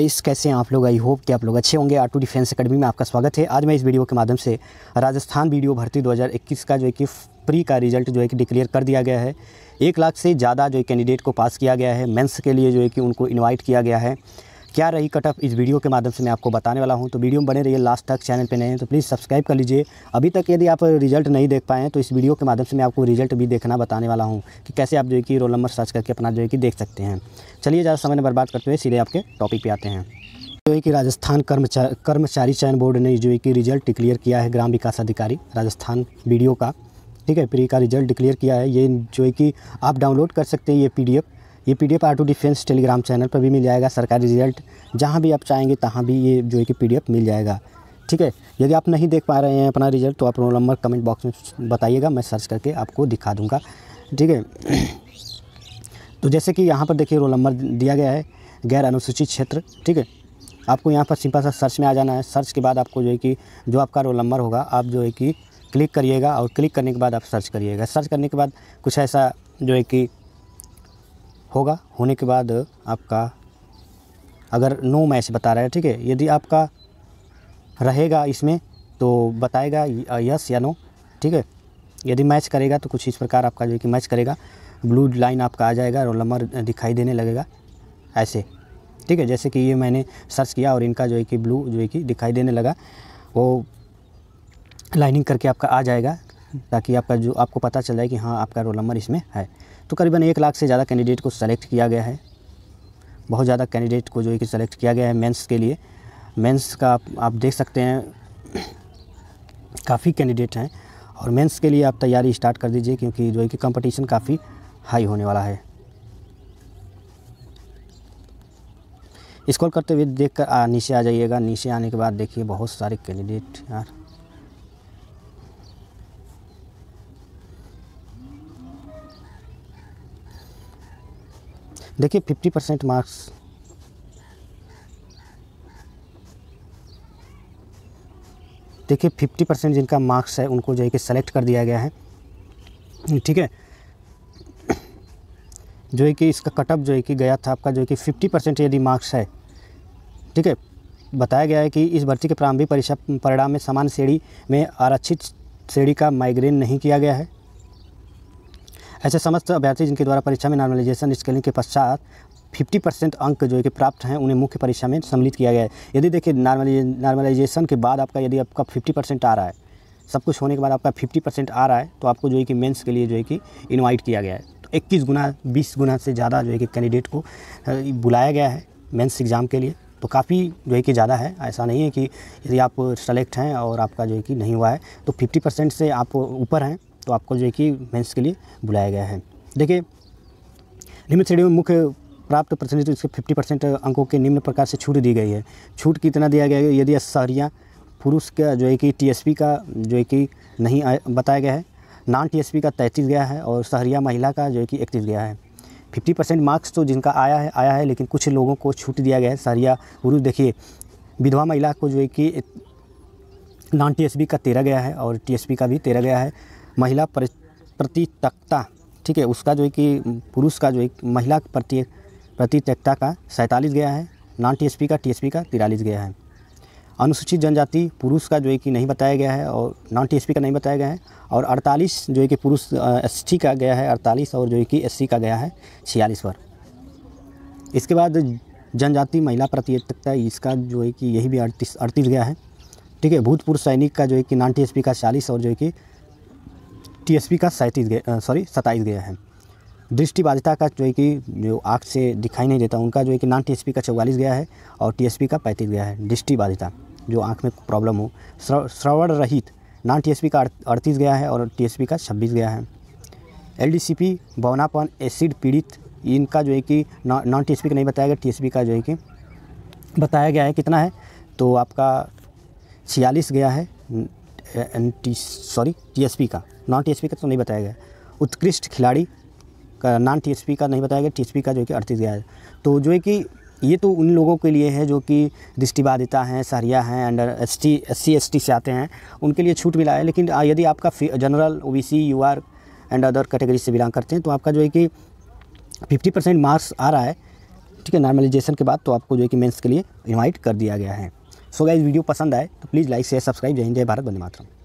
तेईस कैसे हैं आप लोग आई होप कि आप लोग अच्छे होंगे आटू डिफेंस अकेडमी में आपका स्वागत है आज मैं इस वीडियो के माध्यम से राजस्थान वीडियो भर्ती 2021 का जो है कि प्री का रिजल्ट जो है कि डिक्लेयर कर दिया गया है एक लाख से ज़्यादा जो है कैंडिडेट को पास किया गया है मेंस के लिए जो है कि उनको इन्वाइट किया गया है क्या रही कट ऑफ इस वीडियो के माध्यम से मैं आपको बताने वाला हूँ तो वीडियो में बने रहिए लास्ट तक चैनल पर नए हैं तो प्लीज़ सब्सक्राइब कर लीजिए अभी तक यदि आप रिजल्ट नहीं देख पाए हैं तो इस वीडियो के माध्यम से मैं आपको रिजल्ट भी देखना बताने वाला हूँ कि कैसे आप जो है कि रोल नंबर सर्च करके अपना जो है कि देख सकते हैं चलिए ज़्यादा समय बर्बाद करते हुए सीधे आपके टॉपिक पर आते हैं जो है कि राजस्थान कर्मचारी कर्मचारी चयन बोर्ड ने जो है कि रिजल्ट डिक्लेयर किया है ग्राम विकास अधिकारी राजस्थान वीडियो का ठीक है प्री का रिजल्ट डिक्लेयर किया है ये जो है कि आप डाउनलोड कर सकते हैं ये पीडीएफ ये P D F R two defence Telegram channel पर भी मिल जाएगा सरकारी रिजल्ट जहाँ भी आप चाहेंगे तहाँ भी ये जो है कि पी डी एफ मिल जाएगा ठीक है यदि आप नहीं देख पा रहे हैं अपना रिजल्ट तो आप रोल नंबर कमेंट बॉक्स में बताइएगा मैं सर्च करके आपको दिखा दूँगा ठीक है तो जैसे कि यहाँ पर देखिए रोल नंबर दिया गया है गैर अनुसूचित क्षेत्र ठीक है आपको यहाँ पर सिंपल सा सर्च में आ जाना है सर्च के बाद आपको जो है कि जो आपका रोल नंबर होगा आप जो है कि क्लिक करिएगा और क्लिक करने के बाद आप सर्च करिएगा सर्च करने के बाद कुछ ऐसा जो है कि होगा होने के बाद आपका अगर नो मैच बता रहा है ठीक है यदि आपका रहेगा इसमें तो बताएगा यस या नो ठीक है यदि मैच करेगा तो कुछ इस प्रकार आपका जो है कि मैच करेगा ब्लू लाइन आपका आ जाएगा रोल नंबर दिखाई देने लगेगा ऐसे ठीक है जैसे कि ये मैंने सर्च किया और इनका जो है कि ब्लू जो है कि दिखाई देने लगा वो लाइनिंग करके आपका आ जाएगा ताकि आपका जो आपको पता चल जाए कि हाँ आपका रोल नंबर इसमें है तो करीबन एक लाख से ज़्यादा कैंडिडेट को सेलेक्ट किया गया है बहुत ज़्यादा कैंडिडेट को जो है कि सेलेक्ट किया गया है मेंस के लिए मेंस का आप, आप देख सकते हैं काफ़ी कैंडिडेट हैं और मेंस के लिए आप तैयारी स्टार्ट कर दीजिए क्योंकि जो है कि कंपटीशन काफ़ी हाई होने वाला है स्कॉल करते हुए देख कर आ, नीचे आ जाइएगा नीचे आने के बाद देखिए बहुत सारे कैंडिडेट यार देखिए फिफ्टी परसेंट मार्क्स देखिए फिफ्टी परसेंट जिनका मार्क्स है उनको जो है कि सेलेक्ट कर दिया गया है ठीक है जो है कि इसका कटअप जो है कि गया था आपका जो है कि फिफ्टी परसेंट यदि मार्क्स है ठीक है बताया गया है कि इस भर्ती के प्रारंभिक परीक्षा परिणाम में समान श्रेणी में आरक्षित श्रेणी का माइग्रेन नहीं किया गया है ऐसे समस्त अभ्यर्थी जिनके द्वारा परीक्षा में नॉर्मलाइजेशन स्केलिंग के पश्चात 50 परसेंट अंक जो है कि प्राप्त हैं उन्हें मुख्य परीक्षा में सम्मिलित किया गया है यदि देखिए नॉर्मलाइजे नॉर्मलाइजेशन के बाद आपका यदि आपका 50 परसेंट आ रहा है सब कुछ होने के बाद आपका 50 परसेंट आ रहा है तो आपको जो है कि मेंस के लिए जो है कि इनवाइट किया गया है तो इक्कीस गुना बीस गुना से ज़्यादा जो है कि कैंडिडेट को बुलाया गया है मेन्स एग्ज़ाम के लिए तो काफ़ी जो है कि ज़्यादा है ऐसा नहीं है कि यदि आप सेलेक्ट हैं और आपका जो है कि नहीं हुआ है तो 50 परसेंट से आप ऊपर हैं तो आपको जो है कि मेंस के लिए बुलाया गया है देखिए निम्न श्रेणी में मुख्य प्राप्त परसेंटेज तो इसके फिफ्टी परसेंट अंकों के निम्न प्रकार से छूट दी गई है छूट कितना दिया गया है यदि शहरियाँ पुरुष का जो है कि टी का जो है कि नहीं बताया गया है नॉन टी का तैंतीस गया है और शहरिया महिला का जो है कि इकतीस गया है फिफ्टी परसेंट मार्क्स तो जिनका आया है आया है लेकिन कुछ लोगों को छूट दिया गया है सहरिया पुरुष देखिए विधवा महिला को जो है कि नॉन टी का तेरह गया है और टी का भी तेरह गया है महिला प्रतितकता ठीक है उसका जो है कि पुरुष का जो है महिला प्रति प्रतितकता का सैंतालीस गया है नॉन टीएसपी का टीएसपी का तिरालीस गया है अनुसूचित जनजाति पुरुष का जो है कि नहीं बताया गया है और नॉन टीएसपी का नहीं बताया गया है और 48 जो है कि पुरुष एस का गया है 48 और जो है कि एस का गया है छियालीस पर इसके बाद जनजाति महिला प्रतियोगिता इसका जो है कि यही भी अड़तीस अड़तीस गया है ठीक है भूतपूर्व सैनिक का जो है कि नॉन टी का चालीस और जो है कि टीएसपी का सैंतीस सॉरी सत्ताईस गया है दृष्टिबाधिता का जो है कि जो आँख से दिखाई नहीं देता उनका जो है कि नॉन टीएसपी का चौवालीस गया है और टीएसपी का पैंतीस गया है दृष्टिबाधिता जो आँख में प्रॉब्लम हो श्रवण रहित नॉन टीएसपी का अड़तीस गया है और टीएसपी का छब्बीस गया है एल डी सी पी बवनापन एसिड पीड़ित इनका जो है कि नॉन टी एस पी का नहीं बताया गया टी एस पी का जो है कि बताया गया है कितना है तो आपका छियालीस गया है एन टी सॉरी पी का नॉन पी का तो नहीं बताया गया उत्कृष्ट खिलाड़ी का नॉन पी का नहीं बताया गया पी का जो है कि अड़तीस गया है तो जो है कि ये तो उन लोगों के लिए है जो कि दृष्टिबाधिता हैं सहरिया हैं under S T S C S T से आते हैं उनके लिए छूट मिला है लेकिन यदि आपका general O B C U R and other category से बिलोंग करते हैं तो आपका जो है कि फिफ्टी परसेंट मार्क्स आ रहा है ठीक है नॉर्मलाइजेशन के बाद तो आपको जो है कि मेंस के लिए इन्वाइट कर दिया गया है सो गाइज वीडियो पसंद आए तो प्लीज़ लाइक शेयर सब्सक्राइब जय हिंद जय भारत बंद मातरम